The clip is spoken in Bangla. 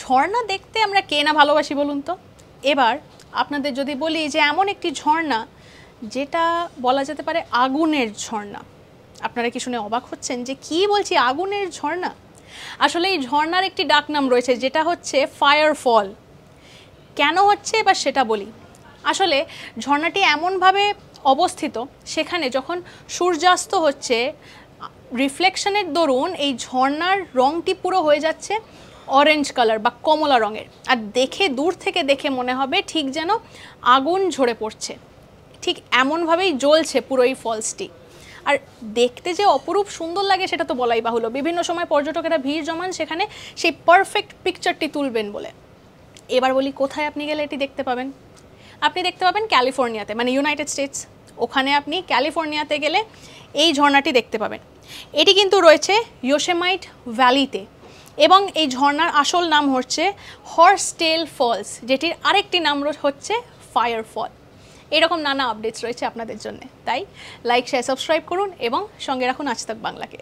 ঝর্ণা দেখতে আমরা কে না ভালোবাসি বলুন তো এবার আপনাদের যদি বলি যে এমন একটি ঝর্ণা যেটা বলা যেতে পারে আগুনের ঝর্ণা আপনারা কি শুনে অবাক হচ্ছেন যে কি বলছি আগুনের ঝর্ণা আসলে এই ঝর্ণার একটি ডাকনাম রয়েছে যেটা হচ্ছে ফায়ারফল কেন হচ্ছে এবার সেটা বলি আসলে ঝর্ণাটি এমনভাবে অবস্থিত সেখানে যখন সূর্যাস্ত হচ্ছে রিফ্লেকশনের দরুন এই ঝর্ণার রঙটি পুরো হয়ে যাচ্ছে অরেঞ্জ কালার বা কমলা রঙের আর দেখে দূর থেকে দেখে মনে হবে ঠিক যেন আগুন ঝরে পড়ছে ঠিক এমনভাবেই জ্বলছে পুরো এই ফলসটি আর দেখতে যে অপরূপ সুন্দর লাগে সেটা তো বলাই বাহুল্য বিভিন্ন সময় পর্যটকেরা ভিড় জমান সেখানে সেই পারফেক্ট পিকচারটি তুলবেন বলে এবার বলি কোথায় আপনি গেলে এটি দেখতে পাবেন আপনি দেখতে পাবেন ক্যালিফোর্নিয়াতে মানে ইউনাইটেড স্টেটস ওখানে আপনি ক্যালিফোর্নিয়াতে গেলে এই ঝর্ণাটি দেখতে পাবেন এটি কিন্তু রয়েছে ইয়োসেমাইট ভ্যালিতে এবং এই ঝর্নার আসল নাম হচ্ছে হর্স টেল ফলস যেটির আরেকটি নাম হচ্ছে ফায়ারফল এরকম নানা আপডেটস রয়েছে আপনাদের জন্য তাই লাইক শেয়ার সাবস্ক্রাইব করুন এবং সঙ্গে রাখুন আজ তাক বাংলাকে